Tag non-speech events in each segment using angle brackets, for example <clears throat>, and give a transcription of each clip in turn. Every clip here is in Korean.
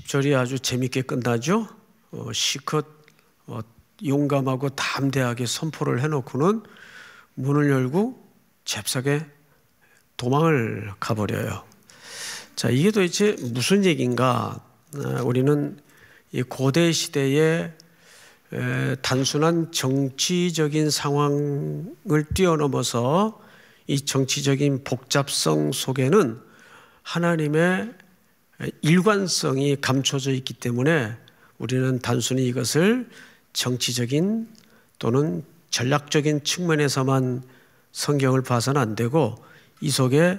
10절이 아주 재밌게 끝나죠. 어, 시컷 어, 용감하고 담대하게 선포를 해놓고는 문을 열고 잽싸게 도망을 가버려요. 자, 이게 도대체 무슨 얘기인가? 어, 우리는 이 고대 시대의 에, 단순한 정치적인 상황을 뛰어넘어서 이 정치적인 복잡성 속에는 하나님의 일관성이 감춰져 있기 때문에 우리는 단순히 이것을 정치적인 또는 전략적인 측면에서만 성경을 봐서는 안 되고 이 속에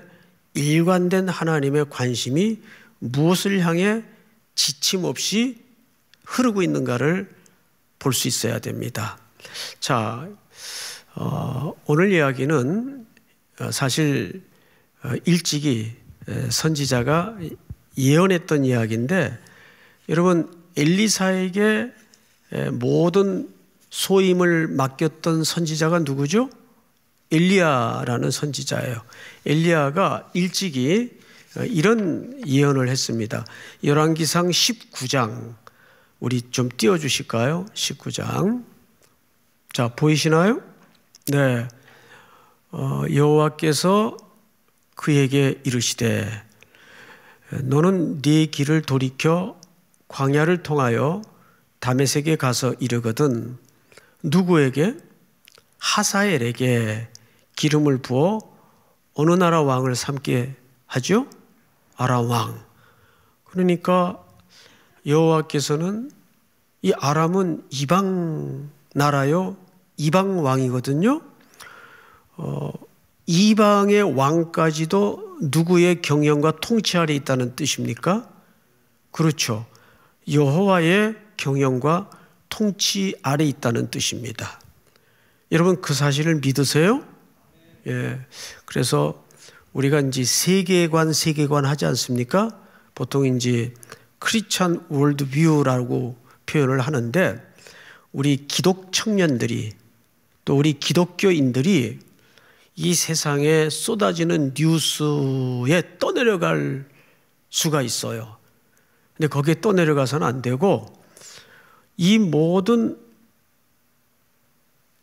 일관된 하나님의 관심이 무엇을 향해 지침 없이 흐르고 있는가를 볼 수 있어야 됩니다. 자, 어, 오늘 이야기는 어, 사실 어, 일찍이 선지자가 예언했던 이야기인데 여러분 엘리사에게 모든 소임을 맡겼던 선지자가 누구죠? 엘리야라는 선지자예요. 엘리야가 일찍이 어, 이런 예언을 했습니다. 열왕기상 19장 우리 좀 띄워 주실까요? 19장. 자, 보이시나요? 네. 어, 여호와께서 그에게 이르시되 너는 네 길을 돌이켜 광야를 통하여 담의 세계에 가서 이르거든 누구에게 하사엘에게 기름을 부어 어느 나라 왕을 삼게 하죠? 아람 왕. 그러니까 여호와께서는 이 아람은 이방 나라요 이방 왕이거든요. 어, 이방의 왕까지도 누구의 경영과 통치 아래 있다는 뜻입니까? 그렇죠. 여호와의 경영과 통치 아래 있다는 뜻입니다. 여러분 그 사실을 믿으세요? 예. 그래서 우리가 이제 세계관 세계관 하지 않습니까? 보통 이제 크리스천 월드뷰라고 표현을 하는데 우리 기독 청년들이 또 우리 기독교인들이 이 세상에 쏟아지는 뉴스에 떠내려갈 수가 있어요. 근데 거기에 떠내려가서는 안 되고 이 모든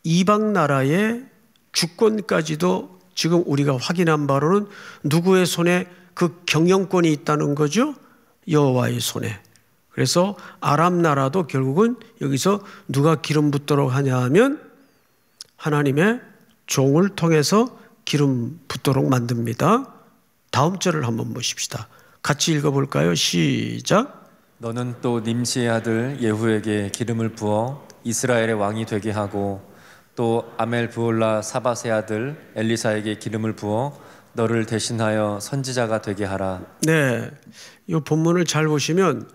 이방 나라의 주권까지도 지금 우리가 확인한 바로는 누구의 손에 그 경영권이 있다는 거죠? 여호와의 손에. 그래서 아람 나라도 결국은 여기서 누가 기름 붓도록 하냐 하면 하나님의 종을 통해서 기름 붓도록 만듭니다. 다음 절을 한번 보십시다. 같이 읽어볼까요? 시작. 너는 또 님시의 아들 예후에게 기름을 부어 이스라엘의 왕이 되게 하고 또 아멜 부올라 사바세 아들 엘리사에게 기름을 부어 너를 대신하여 선지자가 되게 하라. 네. 이 본문을 잘 보시면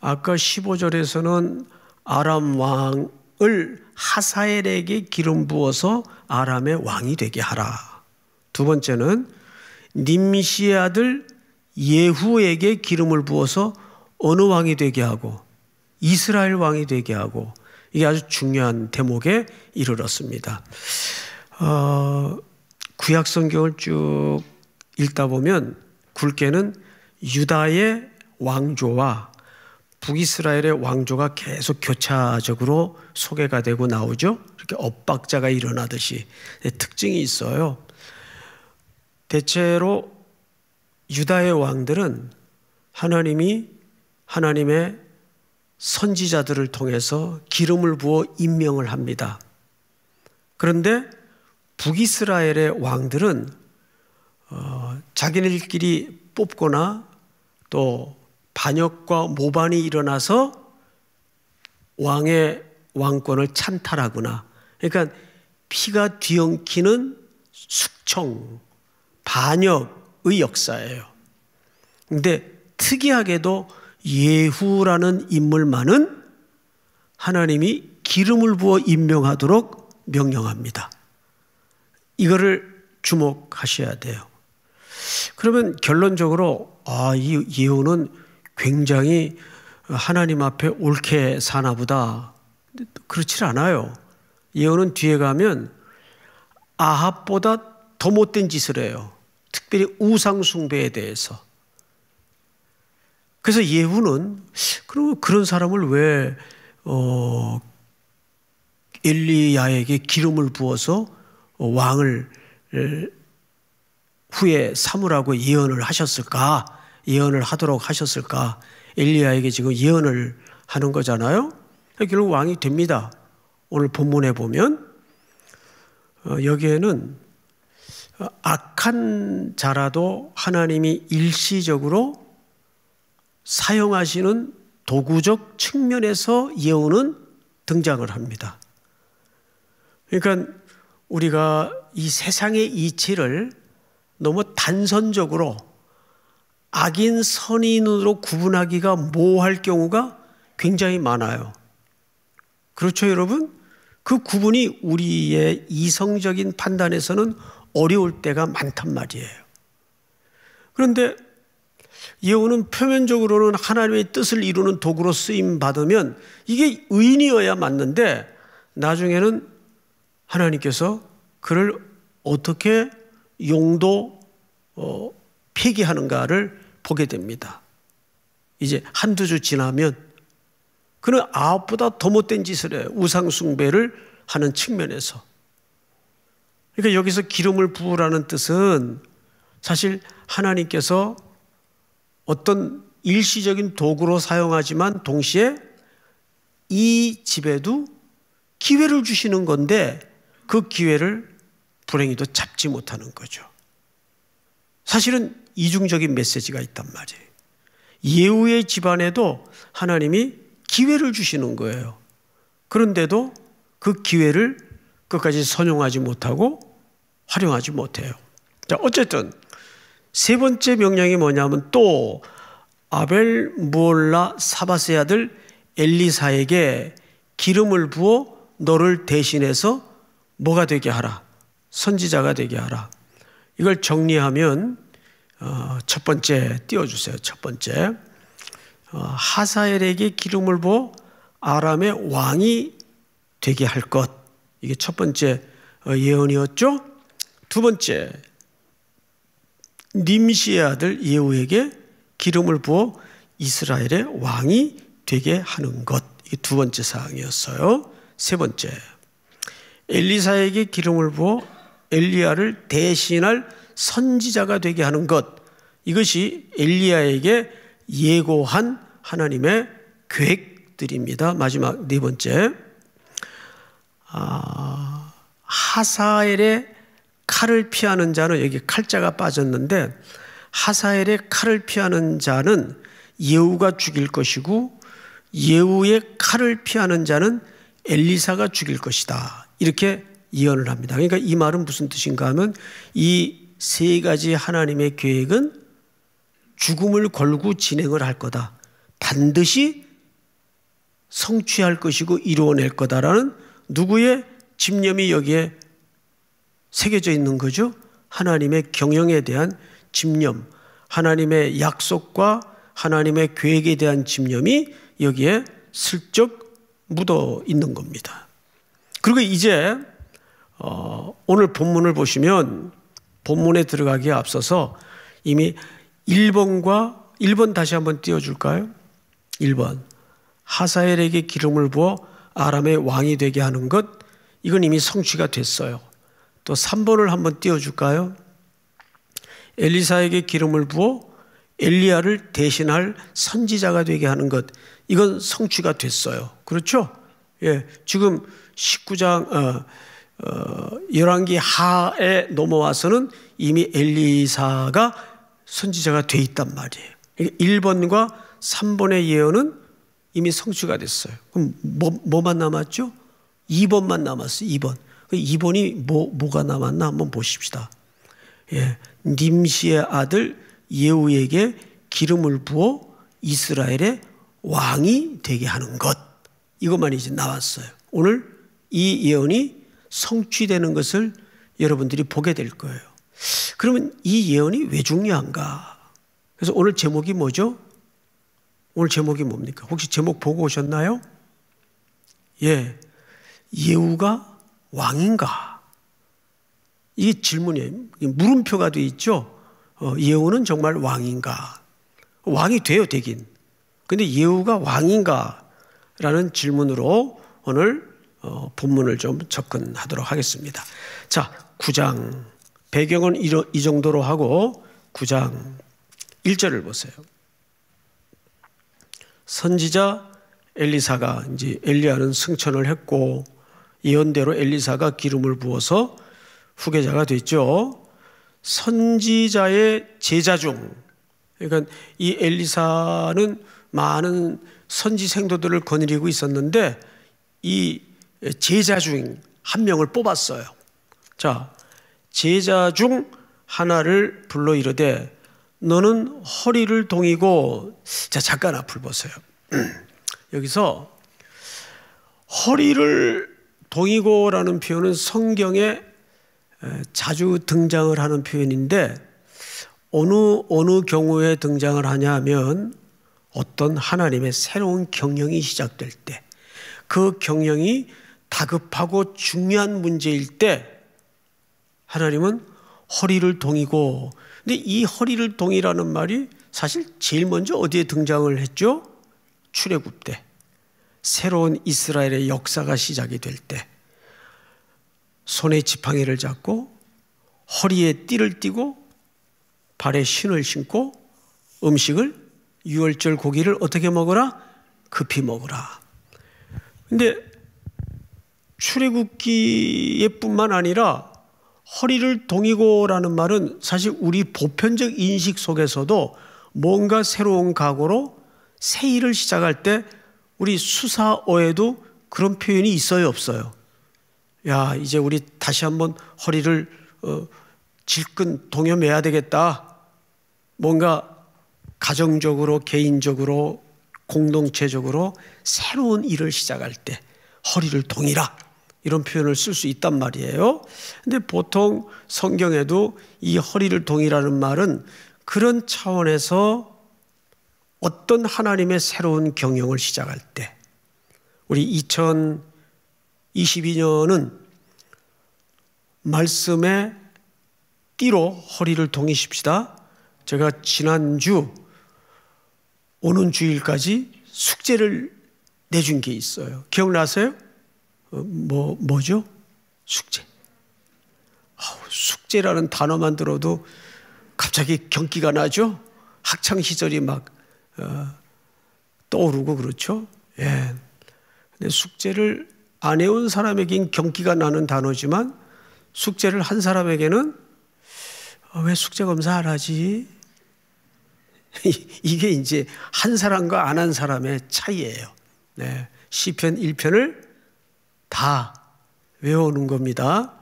아까 15절에서는 아람 왕을 하사엘에게 기름 부어서 아람의 왕이 되게 하라. 두 번째는 님시의 아들 예후에게 기름을 부어서 어느 왕이 되게 하고 이스라엘 왕이 되게 하고 이게 아주 중요한 대목에 이르렀습니다. 어, 구약 성경을 쭉 읽다 보면 굵게는 유다의 왕조와 북이스라엘의 왕조가 계속 교차적으로 소개가 되고 나오죠. 이렇게 엇박자가 일어나듯이 특징이 있어요. 대체로 유다의 왕들은 하나님이 하나님의 선지자들을 통해서 기름을 부어 임명을 합니다. 그런데 북이스라엘의 왕들은 어, 자기네들끼리 뽑거나 또 반역과 모반이 일어나서 왕의 왕권을 찬탈하구나 그러니까 피가 뒤엉키는 숙청, 반역의 역사예요. 근데 특이하게도 예후라는 인물만은 하나님이 기름을 부어 임명하도록 명령합니다. 이거를 주목하셔야 돼요. 그러면 결론적으로 아, 이 예후는 굉장히 하나님 앞에 옳게 사나 보다. 그렇지 않아요. 예언은 뒤에 가면 아합보다 더 못된 짓을 해요. 특별히 우상숭배에 대해서. 그래서 예후는 그리 그런 사람을 왜 어, 엘리야에게 기름을 부어서 왕을 후에 삼으라고 예언을 하셨을까? 예언을 하도록 하셨을까? 엘리야에게 지금 예언을 하는 거잖아요. 결국 왕이 됩니다. 오늘 본문에 보면 어, 여기에는 악한 자라도 하나님이 일시적으로 사용하시는 도구적 측면에서 예언은 등장을 합니다. 그러니까 우리가 이 세상의 이치를 너무 단선적으로 악인 선인으로 구분하기가 모호할 경우가 굉장히 많아요. 그렇죠, 여러분? 그 구분이 우리의 이성적인 판단에서는 어려울 때가 많단 말이에요. 그런데 예우는 표면적으로는 하나님의 뜻을 이루는 도구로 쓰임 받으면 이게 의인이어야 맞는데 나중에는 하나님께서 그를 어떻게 용도 어, 폐기하는가를 보게 됩니다. 이제 한두 주 지나면 그는 아홉보다더 못된 짓을 해요. 우상숭배를 하는 측면에서. 그러니까 여기서 기름을 부으라는 뜻은 사실 하나님께서 어떤 일시적인 도구로 사용하지만 동시에 이 집에도 기회를 주시는 건데 그 기회를 불행히도 잡지 못하는 거죠. 사실은 이중적인 메시지가 있단 말이에요. 예우의 집안에도 하나님이 기회를 주시는 거예요. 그런데도 그 기회를 끝까지 선용하지 못하고 활용하지 못해요. 자, 어쨌든 세 번째 명령이 뭐냐면 또 아벨 무올라 사바세 아들 엘리사에게 기름을 부어 너를 대신해서 뭐가 되게 하라. 선지자가 되게 하라. 이걸 정리하면 어, 첫 번째 띄워주세요. 첫 번째 어, 하사엘에게 기름을 부어 아람의 왕이 되게 할 것. 이게 첫 번째 어, 예언이었죠. 두 번째 님시의 아들 예후에게 기름을 부어 이스라엘의 왕이 되게 하는 것. 이두 번째 사항이었어요. 세 번째 엘리사에게 기름을 부어 엘리야를 대신할 선지자가 되게 하는 것 이것이 엘리야에게 예고한 하나님의 계획들입니다. 마지막 네 번째 아, 하사엘의 칼을 피하는 자는 여기 칼자가 빠졌는데 하사엘의 칼을 피하는 자는 예우가 죽일 것이고 예우의 칼을 피하는 자는 엘리사가 죽일 것이다. 이렇게 이언을 합니다. 그러니까 이 말은 무슨 뜻인가 하면 이 세 가지 하나님의 계획은 죽음을 걸고 진행을 할 거다. 반드시 성취할 것이고 이루어낼 거다라는 누구의 집념이 여기에 새겨져 있는 거죠? 하나님의 경영에 대한 집념, 하나님의 약속과 하나님의 계획에 대한 집념이 여기에 슬쩍 묻어 있는 겁니다. 그리고 이제 어, 오늘 본문을 보시면 본문에 들어가기에 앞서서 이미 1번과 1번 다시 한번 띄워줄까요? 1번 하사엘에게 기름을 부어 아람의 왕이 되게 하는 것 이건 이미 성취가 됐어요. 또 3번을 한번 띄워줄까요? 엘리사에게 기름을 부어 엘리야를 대신할 선지자가 되게 하는 것 이건 성취가 됐어요. 그렇죠? 예, 지금 19장 어, 어, 열왕기 하에 넘어와서는 이미 엘리사가 선지자가 돼 있단 말이에요. 1번과 3번의 예언은 이미 성취가 됐어요. 그럼 뭐, 만 남았죠? 2번만 남았어요. 2번. 2번이 그 뭐, 뭐가 남았나 한번 보십시다. 예. 님시의 아들 예우에게 기름을 부어 이스라엘의 왕이 되게 하는 것. 이것만 이제 나왔어요. 오늘 이 예언이 성취되는 것을 여러분들이 보게 될 거예요. 그러면 이 예언이 왜 중요한가? 그래서 오늘 제목이 뭐죠? 오늘 제목이 뭡니까? 혹시 제목 보고 오셨나요? 예. 예우가 왕인가? 이게 질문이에요. 물음표가 돼 있죠? 어, 예우는 정말 왕인가? 왕이 돼요, 되긴. 근데 예우가 왕인가? 라는 질문으로 오늘 어, 본문을 좀 접근하도록 하겠습니다. 자, 9장 배경은 이러, 이 정도로 하고 9장 1절을 보세요. 선지자 엘리사가 이제 엘리야는 승천을 했고 예언대로 엘리사가 기름을 부어서 후계자가 됐죠. 선지자의 제자 중 그러니까 이 엘리사는 많은 선지 생도들을 거느리고 있었는데 이 제자 중 한 명을 뽑았어요. 자, 제자 중 하나를 불러 이르되 너는 허리를 동이고 자 잠깐 앞을 보세요. <clears throat> 여기서 허리를 동이고라는 표현은 성경에 자주 등장을 하는 표현인데 어느 어느 경우에 등장을 하냐면 어떤 하나님의 새로운 경영이 시작될 때 그 경영이 다급하고 중요한 문제일 때 하나님은 허리를 동이고 근데 이 허리를 동이라는 말이 사실 제일 먼저 어디에 등장을 했죠? 출애굽 때 새로운 이스라엘의 역사가 시작이 될 때 손에 지팡이를 잡고 허리에 띠를 띠고 발에 신을 신고 음식을 유월절 고기를 어떻게 먹어라? 급히 먹어라. 근데 출애굽기에뿐만 아니라 허리를 동이고라는 말은 사실 우리 보편적 인식 속에서도 뭔가 새로운 각오로 새 일을 시작할 때 우리 수사어에도 그런 표현이 있어요 없어요. 야 이제 우리 다시 한번 허리를 어, 질끈 동여매야 되겠다. 뭔가 가정적으로 개인적으로 공동체적으로 새로운 일을 시작할 때 허리를 동이라. 이런 표현을 쓸 수 있단 말이에요. 근데 보통 성경에도 이 허리를 동이라는 말은 그런 차원에서 어떤 하나님의 새로운 경영을 시작할 때 우리 2022년은 말씀의 띠로 허리를 동이십시다. 제가 지난주 오는 주일까지 숙제를 내준 게 있어요. 기억나세요? 어, 뭐 뭐죠? 숙제. 아우, 숙제라는 단어만 들어도 갑자기 경기가 나죠. 학창 시절이 막 어, 떠오르고 그렇죠. 예. 근데 숙제를 안 해온 사람에겐 경기가 나는 단어지만 숙제를 한 사람에게는 아, 왜 숙제 검사 안 하지? <laughs> 이게 이제 한 사람과 안 한 사람의 차이예요. 네. 시편 1편을 다 외우는 겁니다.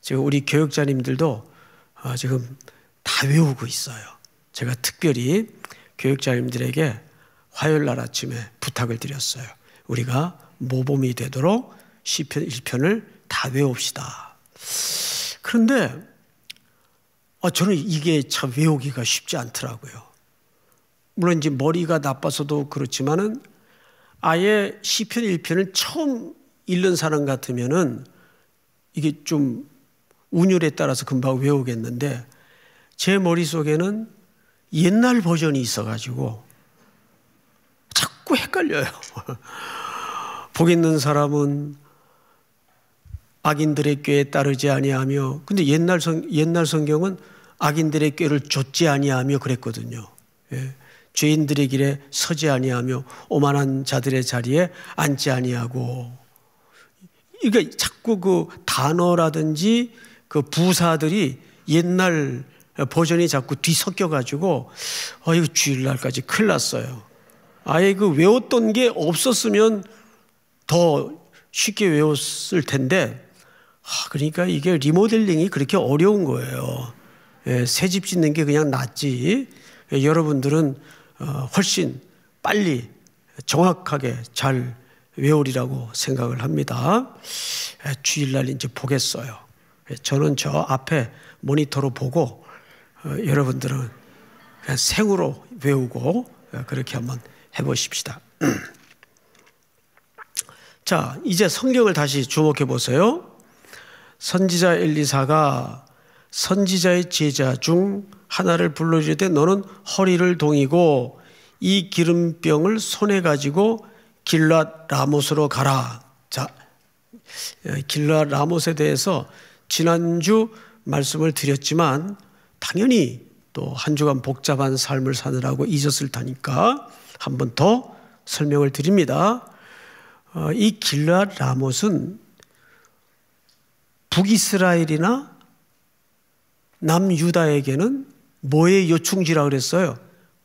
지금 우리 교육자님들도 어, 지금 다 외우고 있어요. 제가 특별히 교육자님들에게 화요일 날 아침에 부탁을 드렸어요. 우리가 모범이 되도록 시편 1편을 다 외웁시다. 그런데 어, 저는 이게 참 외우기가 쉽지 않더라고요. 물론 이제 머리가 나빠서도 그렇지만은 아예 시편 1편을 처음 잃는 사람 같으면은 이게 좀 운율에 따라서 금방 외우겠는데 제 머릿속에는 옛날 버전이 있어가지고 자꾸 헷갈려요. <laughs> 복 있는 사람은 악인들의 꾀에 따르지 아니하며 근데 옛날 성 옛날 성경은 악인들의 꾀를 좇지 아니하며 그랬거든요. 예. 죄인들의 길에 서지 아니하며 오만한 자들의 자리에 앉지 아니하고 그러니까 자꾸 그 단어라든지 그 부사들이 옛날 버전이 자꾸 뒤섞여 가지고 아, 이거 주일날까지 큰일 났어요. 아예 그 외웠던 게 없었으면 더 쉽게 외웠을 텐데 아 그러니까 이게 리모델링이 그렇게 어려운 거예요. 예, 새집 짓는 게 그냥 낫지. 예, 여러분들은 어, 훨씬 빨리 정확하게 잘 외우리라고 생각을 합니다. 주일날 이제 보겠어요. 저는 저 앞에 모니터로 보고 어, 여러분들은 그냥 생으로 외우고 그렇게 한번 해보십시다. <clears throat> 자, 이제 성경을 다시 주목해 보세요. 선지자 엘리사가 선지자의 제자 중 하나를 불러주되 너는 허리를 동이고 이 기름병을 손에 가지고 길랏 라모스로 가라. 자, 어, 길랏 라모스에 대해서 지난주 말씀을 드렸지만 당연히 또 한 주간 복잡한 삶을 사느라고 잊었을 테니까 한 번 더 설명을 드립니다. 어, 이 길랏 라못은 북이스라엘이나 남유다에게는 뭐의 요충지라 그랬어요?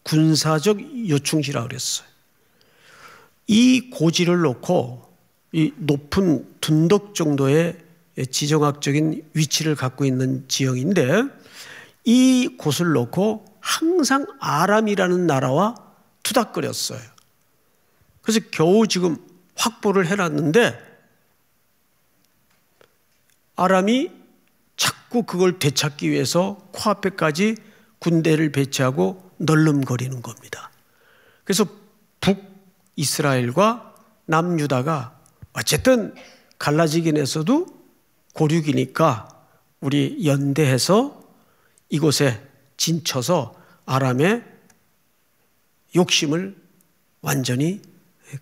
군사적 요충지라 그랬어요. 이 고지를 놓고 이 높은 둔덕 정도의 지정학적인 위치를 갖고 있는 지형인데 이 곳을 놓고 항상 아람이라는 나라와 투닥거렸어요. 그래서 겨우 지금 확보를 해놨는데 아람이 자꾸 그걸 되찾기 위해서 코앞에까지 군대를 배치하고 널름거리는 겁니다. 그래서 이스라엘과 남유다가 어쨌든 갈라지긴 해서도 고륙이니까 우리 연대해서 이곳에 진쳐서 아람의 욕심을 완전히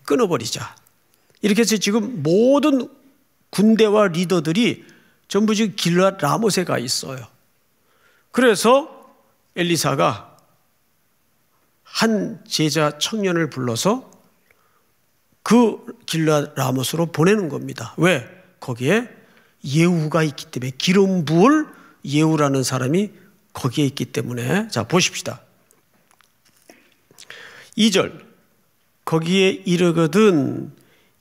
끊어버리자. 이렇게 해서 지금 모든 군대와 리더들이 전부 지금 길라 라못에 가 있어요. 그래서 엘리사가 한 제자 청년을 불러서 그 길라 라못으로 보내는 겁니다. 왜? 거기에 예우가 있기 때문에 기름 부을 예우라는 사람이 거기에 있기 때문에 자 보십시다. 2절 거기에 이르거든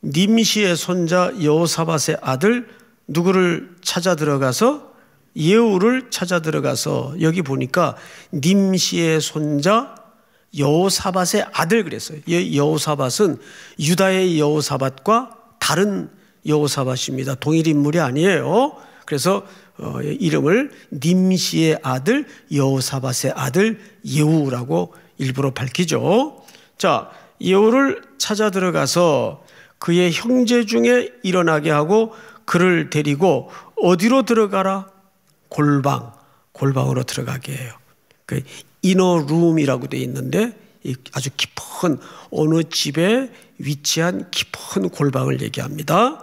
님시의 손자 여호사밧의 아들 누구를 찾아 들어가서 예우를 찾아 들어가서 여기 보니까 님시의 손자 여호사밧의 아들 그랬어요. 여호사밧은 유다의 여호사밧과 다른 여호사밧입니다. 동일 인물이 아니에요. 그래서 어, 이름을 님시의 아들 여호사밧의 아들 예후라고 일부러 밝히죠. 자, 예후를 찾아 들어가서 그의 형제 중에 일어나게 하고 그를 데리고 어디로 들어가라? 골방, 골방으로 들어가게 해요. 그 이너룸이라고 돼 있는데 아주 깊은 어느 집에 위치한 깊은 골방을 얘기합니다.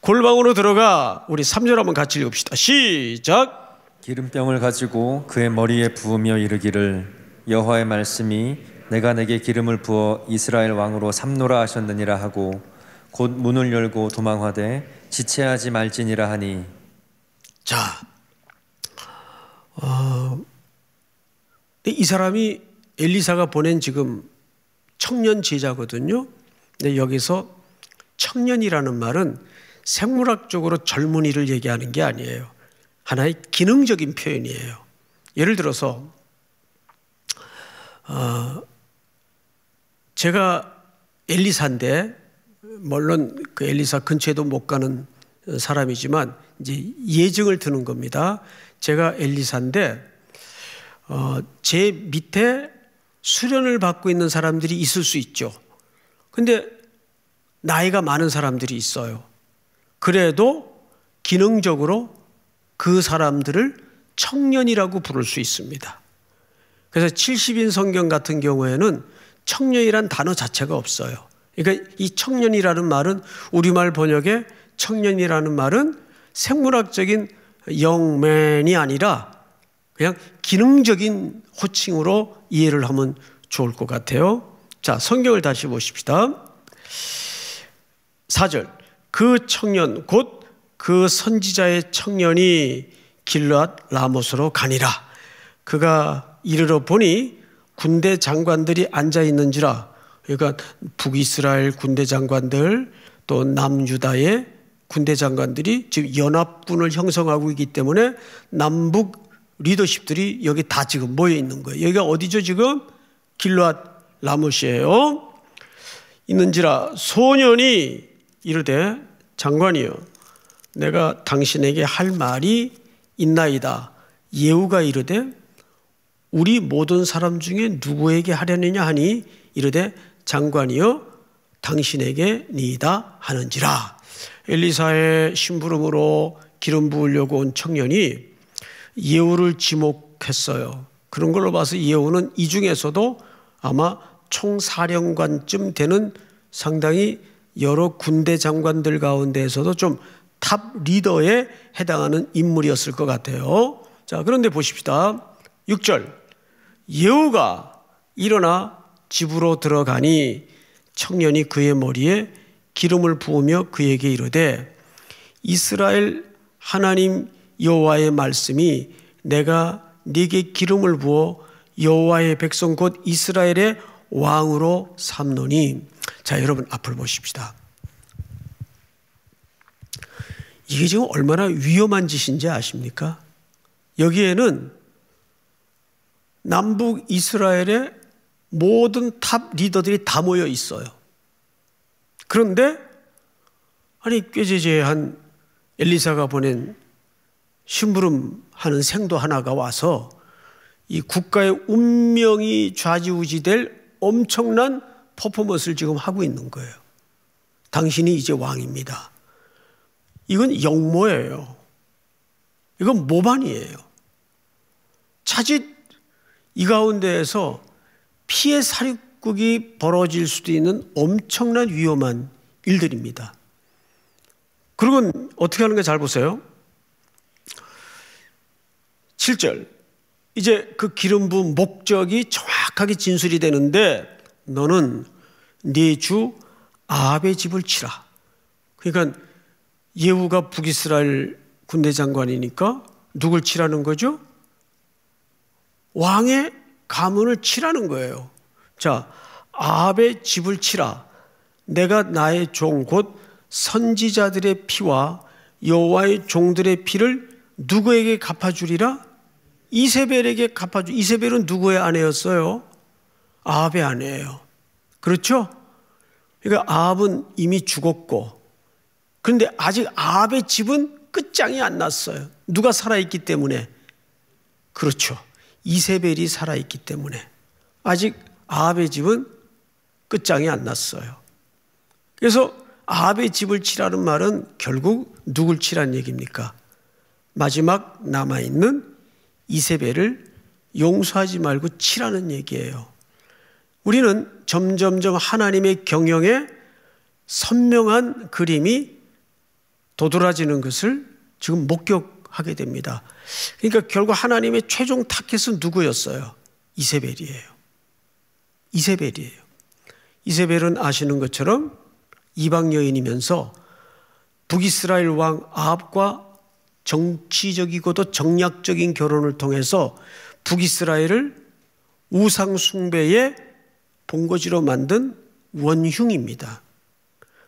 골방으로 들어가 우리 3절 한번 같이 읽읍시다. 시작. 기름병을 가지고 그의 머리에 부으며 이르기를 여호와의 말씀이 내가 내게 기름을 부어 이스라엘 왕으로 삼노라 하셨느니라 하고 곧 문을 열고 도망하되 지체하지 말지니라 하니 자 어, 이 사람이 엘리사가 보낸 지금 청년 제자거든요. 근데 여기서 청년이라는 말은 생물학적으로 젊은이를 얘기하는 게 아니에요. 하나의 기능적인 표현이에요. 예를 들어서 어, 제가 엘리사인데 물론 그 엘리사 근처에도 못 가는 사람이지만 이제 예증을 드는 겁니다. 제가 엘리사인데 어, 제 밑에 수련을 받고 있는 사람들이 있을 수 있죠. 근데 나이가 많은 사람들이 있어요. 그래도 기능적으로 그 사람들을 청년이라고 부를 수 있습니다. 그래서 70인 성경 같은 경우에는 청년이란 단어 자체가 없어요. 그러니까 이 청년이라는 말은 우리말 번역에 청년이라는 말은 생물학적인 영맨이 아니라 그냥 기능적인 호칭으로 이해를 하면 좋을 것 같아요. 자, 성경을 다시 보십시다. 4절. 그 청년, 곧 그 선지자의 청년이 길앗 라못으로 가니라. 그가 이르러 보니 군대 장관들이 앉아 있는지라. 그러니까 북이스라엘 군대 장관들 또 남유다의 군대 장관들이 지금 연합군을 형성하고 있기 때문에 남북 리더십들이 여기 다 지금 모여 있는 거예요. 여기가 어디죠 지금? 길로앗 라못이에요. 있는지라 소년이 이르되 장관이여 내가 당신에게 할 말이 있나이다. 예후가 이르되 우리 모든 사람 중에 누구에게 하려느냐 하니 이르되 장관이여 당신에게 니이다 하는지라 엘리사의 심부름으로 기름 부으려고 온 청년이 예우를 지목했어요. 그런 걸로 봐서 예우는 이 중에서도 아마 총사령관쯤 되는 상당히 여러 군대 장관들 가운데에서도 좀 탑 리더에 해당하는 인물이었을 것 같아요. 자, 그런데 보십시다. 6절. 예우가 일어나 집으로 들어가니 청년이 그의 머리에 기름을 부으며 그에게 이르되 이스라엘 하나님 여호와의 말씀이 내가 네게 기름을 부어 여호와의 백성 곧 이스라엘의 왕으로 삼노니 자 여러분 앞을 보십시다. 이게 지금 얼마나 위험한 짓인지 아십니까? 여기에는 남북 이스라엘의 모든 탑 리더들이 다 모여 있어요. 그런데 아니 꾀제제한 엘리사가 보낸 심부름하는 생도 하나가 와서 이 국가의 운명이 좌지우지될 엄청난 퍼포먼스를 지금 하고 있는 거예요. 당신이 이제 왕입니다. 이건 영모예요. 이건 모반이에요. 차짓 이 가운데에서 피해 사립국이 벌어질 수도 있는 엄청난 위험한 일들입니다. 그러고 어떻게 하는 가잘 보세요. 7절. 이제 그 기름 부은 목적이 정확하게 진술이 되는데 너는 네 주 아합의 집을 치라. 그러니까 예후가 북이스라엘 군대 장관이니까 누굴 치라는 거죠? 왕의 가문을 치라는 거예요. 자, 아합의 집을 치라. 내가 나의 종 곧 선지자들의 피와 여호와의 종들의 피를 누구에게 갚아주리라? 이세벨에게 갚아주. 이세벨은 누구의 아내였어요? 아합의 아내예요. 그렇죠? 그러니까 아합은 이미 죽었고, 그런데 아직 아합의 집은 끝장이 안 났어요. 누가 살아있기 때문에. 그렇죠. 이세벨이 살아있기 때문에. 아직 아합의 집은 끝장이 안 났어요. 그래서 아합의 집을 치라는 말은 결국 누굴 치란 얘기입니까? 마지막 남아있는 이세벨을 용서하지 말고 치라는 얘기예요. 우리는 점점점 하나님의 경영에 선명한 그림이 도드라지는 것을 지금 목격하게 됩니다. 그러니까 결국 하나님의 최종 타겟은 누구였어요? 이세벨이에요. 이세벨이에요. 이세벨은 아시는 것처럼 이방 여인이면서 북이스라엘 왕 아합과 정치적이고도 정략적인 결혼을 통해서 북이스라엘을 우상숭배의 본거지로 만든 원흉입니다.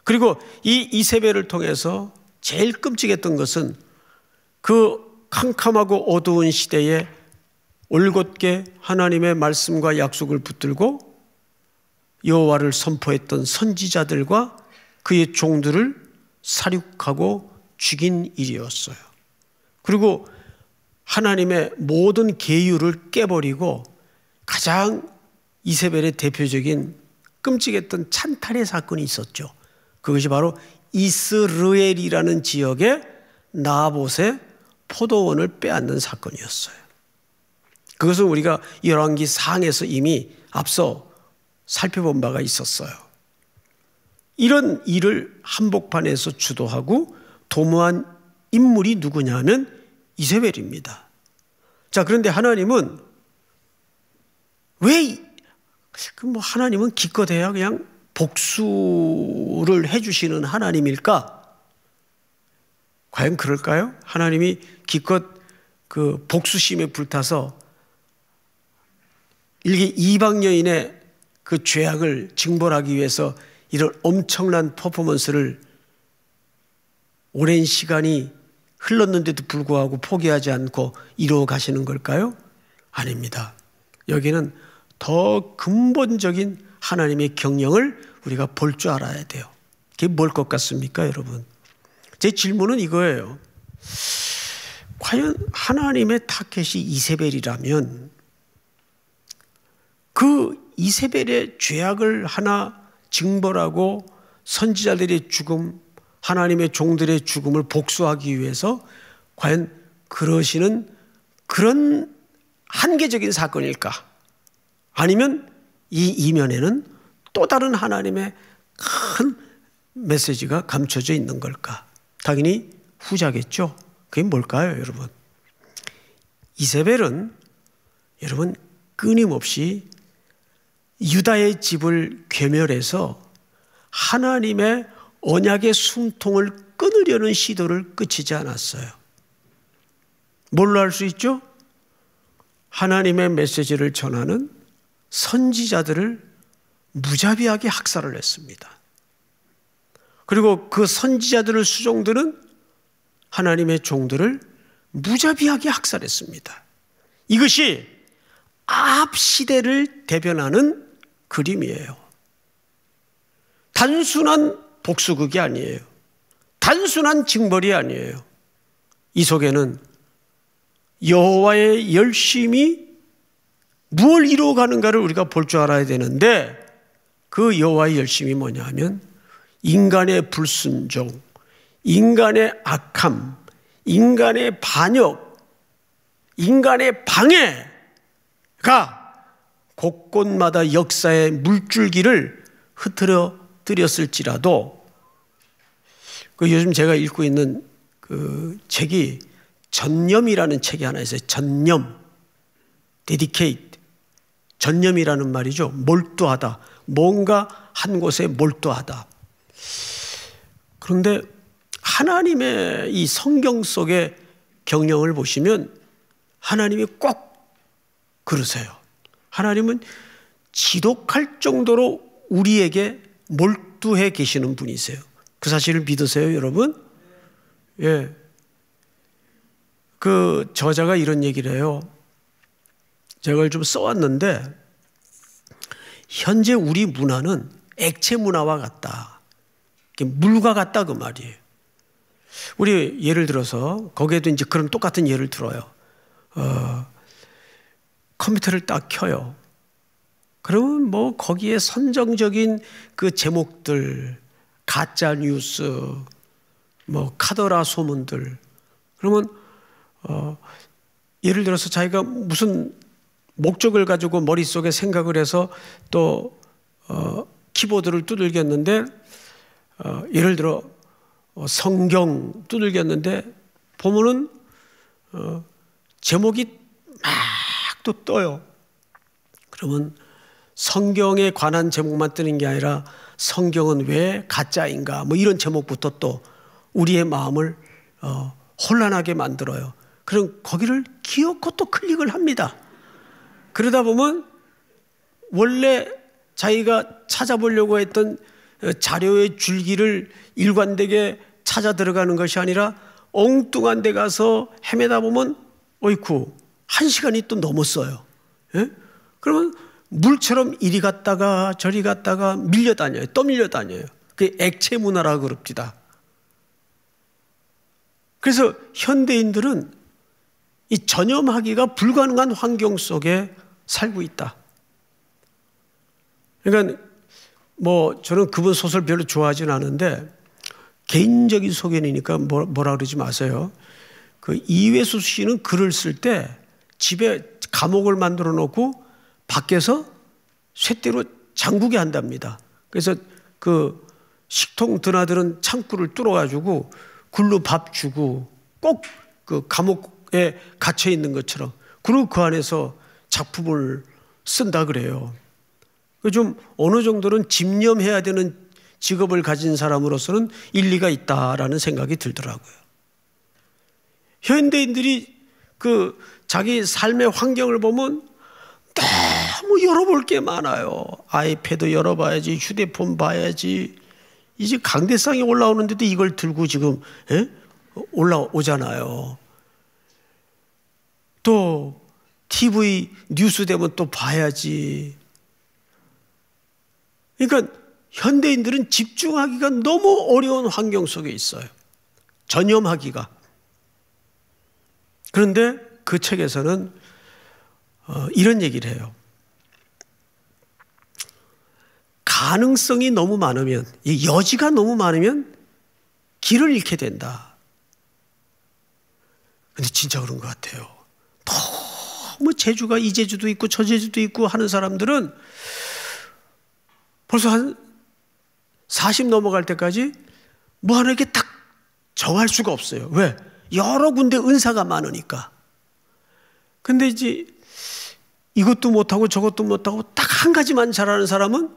그리고 이 이세벨을 통해서 제일 끔찍했던 것은 그 캄캄하고 어두운 시대에 올곧게 하나님의 말씀과 약속을 붙들고 여호와를 선포했던 선지자들과 그의 종들을 사륙하고 죽인 일이었어요. 그리고 하나님의 모든 계율을 깨버리고 가장 이세벨의 대표적인 끔찍했던 찬탈의 사건이 있었죠. 그것이 바로 이스르엘이라는 지역의 나봇의 포도원을 빼앗는 사건이었어요. 그것은 우리가 열왕기 상에서 이미 앞서 살펴본 바가 있었어요. 이런 일을 한복판에서 주도하고 도모한 인물이 누구냐면 이세벨입니다. 자, 그런데 하나님은 왜, 그 뭐 하나님은 기껏해야 그냥 복수를 해주시는 하나님일까? 과연 그럴까요? 하나님이 기껏 그 복수심에 불타서 일개 이방 여인의 그 죄악을 징벌하기 위해서 이런 엄청난 퍼포먼스를 오랜 시간이 흘렀는데도 불구하고 포기하지 않고 이루어 가시는 걸까요? 아닙니다. 여기는 더 근본적인 하나님의 경영을 우리가 볼 줄 알아야 돼요. 그게 뭘 것 같습니까, 여러분? 제 질문은 이거예요. 과연 하나님의 타켓이 이세벨이라면 그 이세벨의 죄악을 하나 징벌하고 선지자들의 죽음 하나님의 종들의 죽음을 복수하기 위해서 과연 그러시는 그런 한계적인 사건일까? 아니면 이 이면에는 또 다른 하나님의 큰 메시지가 감춰져 있는 걸까? 당연히 후자겠죠. 그게 뭘까요, 여러분? 이세벨은 여러분 끊임없이 유다의 집을 괴멸해서 하나님의 언약의 숨통을 끊으려는 시도를 끝이지 않았어요. 뭘로 할 수 있죠? 하나님의 메시지를 전하는 선지자들을 무자비하게 학살을 했습니다. 그리고 그 선지자들을 수종들은 하나님의 종들을 무자비하게 학살했습니다. 이것이 앞 시대를 대변하는 그림이에요. 단순한 복수극이 아니에요. 단순한 징벌이 아니에요. 이 속에는 여호와의 열심이 무엇 이루어 가는가를 우리가 볼 줄 알아야 되는데 그 여호와의 열심이 뭐냐 하면 인간의 불순종, 인간의 악함, 인간의 반역, 인간의 방해가 곳곳마다 역사의 물줄기를 흐트려 드렸을지라도 그 요즘 제가 읽고 있는 그 책이 전념이라는 책이 하나 있어요. 전념, dedicate, 전념이라는 말이죠. 몰두하다, 뭔가 한 곳에 몰두하다. 그런데 하나님의 이 성경 속의 경영을 보시면 하나님이 꼭 그러세요. 하나님은 지독할 정도로 우리에게 몰두해 계시는 분이세요. 그 사실을 믿으세요, 여러분? 예. 그 저자가 이런 얘기를 해요. 제가 이걸 좀 써왔는데, 현재 우리 문화는 액체 문화와 같다. 물과 같다, 그 말이에요. 우리 예를 들어서, 거기에도 이제 그런 똑같은 예를 들어요. 어, 컴퓨터를 딱 켜요. 그러면 뭐 거기에 선정적인 그 제목들, 가짜 뉴스, 뭐 카더라 소문들. 그러면 어, 예를 들어서 자기가 무슨 목적을 가지고 머릿속에 생각을 해서 또 어, 키보드를 두들겼는데 어, 예를 들어 어, 성경 두들겼는데 보면은 어, 제목이 막 또 떠요. 그러면 성경에 관한 제목만 뜨는 게 아니라 성경은 왜 가짜인가 뭐 이런 제목부터 또 우리의 마음을 어, 혼란하게 만들어요. 그럼 거기를 기어코 또 클릭을 합니다. 그러다 보면 원래 자기가 찾아보려고 했던 어, 자료의 줄기를 일관되게 찾아 들어가는 것이 아니라 엉뚱한 데 가서 헤매다 보면 어이쿠 한 시간이 또 넘었어요. 예? 그러면 물처럼 이리 갔다가 저리 갔다가 밀려다녀요. 떠밀려다녀요. 그게 액체 문화라 그럽디다. 그래서 현대인들은 이 전염하기가 불가능한 환경 속에 살고 있다. 그러니까 뭐 저는 그분 소설 별로 좋아하진 않은데 개인적인 소견이니까 뭐, 뭐라 그러지 마세요. 그 이회수 씨는 글을 쓸 때 집에 감옥을 만들어 놓고 밖에서 쇠대로 잠그게 한답니다. 그래서 그 식통 드나드는 창구를 뚫어가지고 굴로 밥 주고 꼭 그 감옥에 갇혀 있는 것처럼 그리고 그 안에서 작품을 쓴다 그래요. 그 좀 어느 정도는 집념해야 되는 직업을 가진 사람으로서는 일리가 있다라는 생각이 들더라고요. 현대인들이 그 자기 삶의 환경을 보면 너무 네, 뭐 열어볼 게 많아요. 아이패드 열어봐야지, 휴대폰 봐야지. 이제 강대상이 올라오는데도 이걸 들고 지금 에? 예? 올라오잖아요. 또 TV 뉴스 되면 또 봐야지. 그러니까 현대인들은 집중하기가 너무 어려운 환경 속에 있어요. 전염하기가. 그런데 그 책에서는 어, 이런 얘기를 해요. 가능성이 너무 많으면, 이 여지가 너무 많으면 길을 잃게 된다. 근데 진짜 그런 것 같아요. 너무 제주가 이 제주도 있고 저 제주도 있고 하는 사람들은 벌써 한 40 넘어갈 때까지 뭐 하나 이렇게 딱 정할 수가 없어요. 왜? 여러 군데 은사가 많으니까. 근데 이제 이것도 못하고 저것도 못하고 딱 한 가지만 잘하는 사람은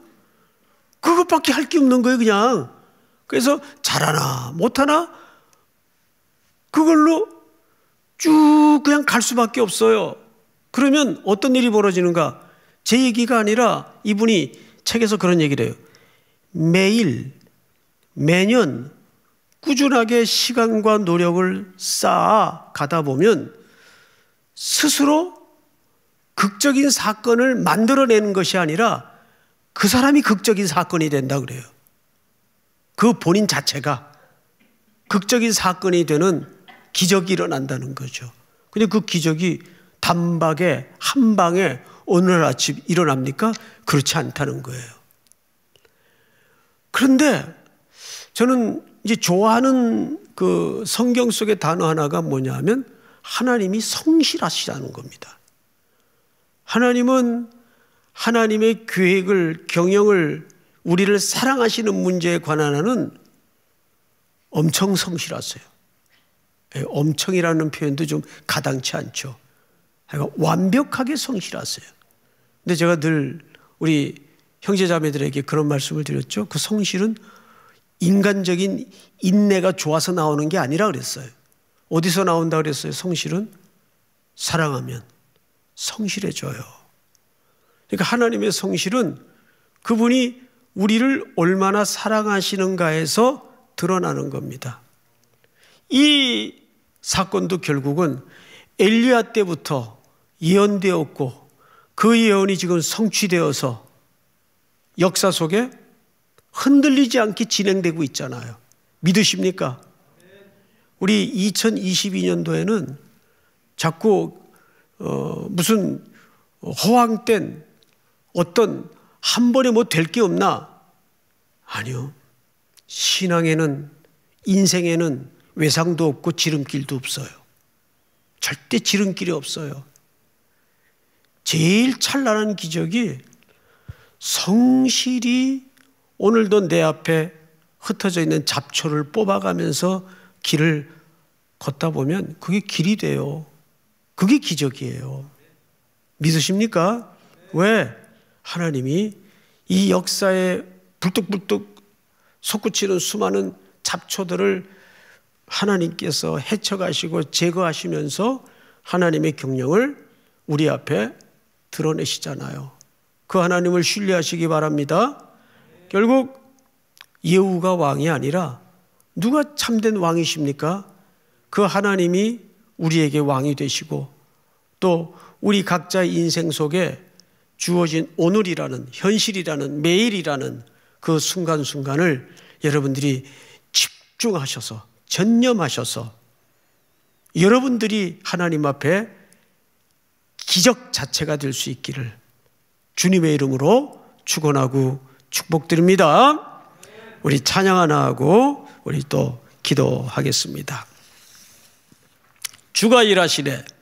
그것밖에 할 게 없는 거예요, 그냥. 그래서 잘하나, 못하나, 그걸로 쭉 그냥 갈 수밖에 없어요. 그러면 어떤 일이 벌어지는가? 제 얘기가 아니라 이분이 책에서 그런 얘기를 해요. 매일, 매년 꾸준하게 시간과 노력을 쌓아 가다 보면 스스로 극적인 사건을 만들어내는 것이 아니라 그 사람이 극적인 사건이 된다 그래요. 그 본인 자체가 극적인 사건이 되는 기적이 일어난다는 거죠. 근데 그 기적이 단박에 한 방에 오늘 아침 일어납니까? 그렇지 않다는 거예요. 그런데 저는 이제 좋아하는 그 성경 속의 단어 하나가 뭐냐면 하나님이 성실하시다는 겁니다. 하나님은 하나님의 계획을, 경영을, 우리를 사랑하시는 문제에 관한 하는 엄청 성실하세요. 예, 엄청이라는 표현도 좀 가당치 않죠. 완벽하게 성실하세요. 근데 제가 늘 우리 형제자매들에게 그런 말씀을 드렸죠. 그 성실은 인간적인 인내가 좋아서 나오는 게 아니라 그랬어요. 어디서 나온다 그랬어요? 성실은 사랑하면 성실해져요. 그러니까 하나님의 성실은 그분이 우리를 얼마나 사랑하시는가에서 드러나는 겁니다. 이 사건도 결국은 엘리야 때부터 예언되었고 그 예언이 지금 성취되어서 역사 속에 흔들리지 않게 진행되고 있잖아요. 믿으십니까? 우리 2022년도에는 자꾸 어, 무슨 허황된 어떤 한 번에 뭐 될 게 없나? 아니요. 신앙에는 인생에는 외상도 없고 지름길도 없어요. 절대 지름길이 없어요. 제일 찬란한 기적이 성실히 오늘도 내 앞에 흩어져 있는 잡초를 뽑아가면서 길을 걷다 보면 그게 길이 돼요. 그게 기적이에요. 믿으십니까? 왜? 하나님이 이 역사에 불뚝불뚝 솟구치는 수많은 잡초들을 하나님께서 헤쳐가시고 제거하시면서 하나님의 경영을 우리 앞에 드러내시잖아요. 그 하나님을 신뢰하시기 바랍니다. 결국 예우가 왕이 아니라 누가 참된 왕이십니까? 그 하나님이 우리에게 왕이 되시고 또 우리 각자의 인생 속에 주어진 오늘이라는 현실이라는 매일이라는 그 순간순간을 여러분들이 집중하셔서 전념하셔서 여러분들이 하나님 앞에 기적 자체가 될 수 있기를 주님의 이름으로 축원하고 축복드립니다. 우리 찬양 하나 하고 우리 또 기도하겠습니다. 주가 일하시되